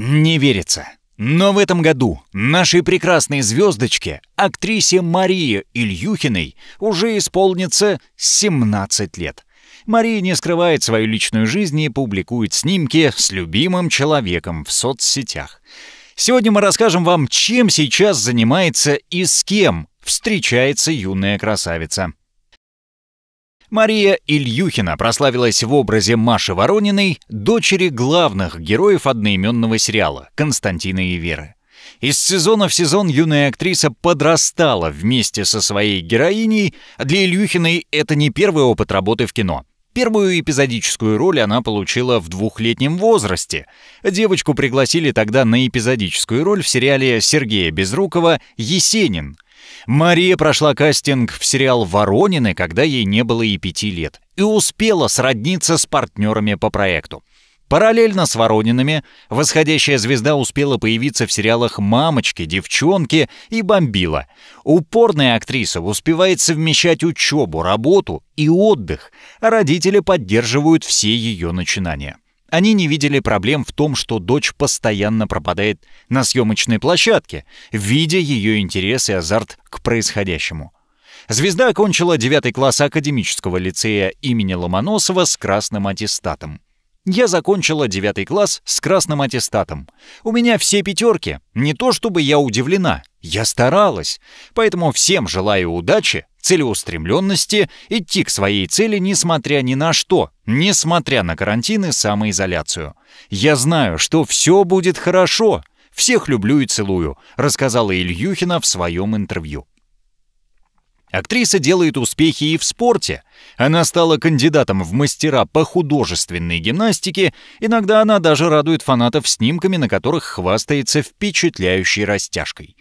Не верится. Но в этом году нашей прекрасной звездочке, актрисе Марии Ильюхиной, уже исполнится 17 лет. Мария не скрывает свою личную жизнь и публикует снимки с любимым человеком в соцсетях. Сегодня мы расскажем вам, чем сейчас занимается и с кем встречается юная красавица. Мария Ильюхина прославилась в образе Маши Ворониной, дочери главных героев одноименного сериала Константина и Веры. Из сезона в сезон юная актриса подрастала вместе со своей героиней. Для Ильюхиной это не первый опыт работы в кино. Первую эпизодическую роль она получила в двухлетнем возрасте. Девочку пригласили тогда на эпизодическую роль в сериале Сергея Безрукова «Есенин», Мария прошла кастинг в сериал «Воронины», когда ей не было и пяти лет, и успела сродниться с партнерами по проекту. Параллельно с Воронинами восходящая звезда успела появиться в сериалах «Мамочки», «Девчонки» и «Бомбила». Упорная актриса успевает совмещать учебу, работу и отдых, а родители поддерживают все ее начинания. Они не видели проблем в том, что дочь постоянно пропадает на съемочной площадке, видя ее интерес и азарт к происходящему. Звезда окончила 9 класс академического лицея имени Ломоносова с красным аттестатом. Я закончила 9 класс с красным аттестатом. У меня все пятерки. Не то чтобы я удивлена, я старалась. Поэтому всем желаю удачи целеустремленности, идти к своей цели, несмотря ни на что, несмотря на карантин и самоизоляцию. «Я знаю, что все будет хорошо. Всех люблю и целую», — рассказала Ильюхина в своем интервью. Актриса делает успехи и в спорте. Она стала кандидатом в мастера по художественной гимнастике. Иногда она даже радует фанатов снимками, на которых хвастается впечатляющей растяжкой.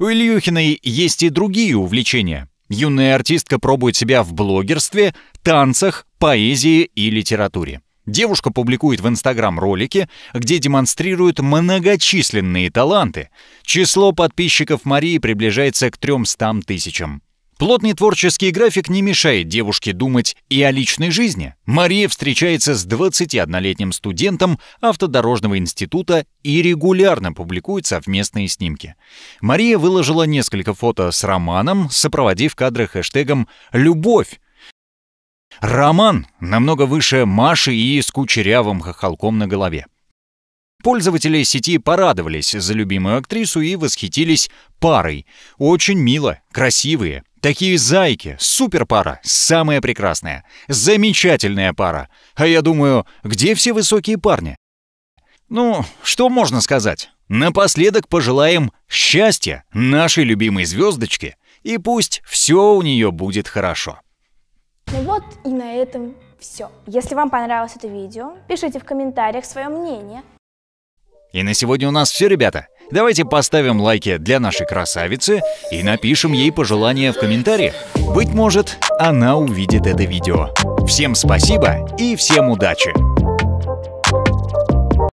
У Ильюхиной есть и другие увлечения. Юная артистка пробует себя в блогерстве, танцах, поэзии и литературе. Девушка публикует в Инстаграм ролики, где демонстрирует многочисленные таланты. Число подписчиков Марии приближается к 300 тысячам. Плотный творческий график не мешает девушке думать и о личной жизни. Мария встречается с 21-летним студентом автодорожного института и регулярно публикует совместные снимки. Мария выложила несколько фото с романом, сопроводив кадры хэштегом «Любовь». Роман намного выше Маши и с кучерявым хохолком на голове. Пользователи сети порадовались за любимую актрису и восхитились парой. Очень мило, красивые. Такие зайки, суперпара, самая прекрасная, замечательная пара. А я думаю, где все высокие парни? Ну, что можно сказать? Напоследок пожелаем счастья нашей любимой звездочке, и пусть все у нее будет хорошо. Ну вот и на этом все. Если вам понравилось это видео, пишите в комментариях свое мнение. И на сегодня у нас все, ребята. Давайте поставим лайки для нашей красавицы и напишем ей пожелания в комментариях. Быть может, она увидит это видео. Всем спасибо и всем удачи!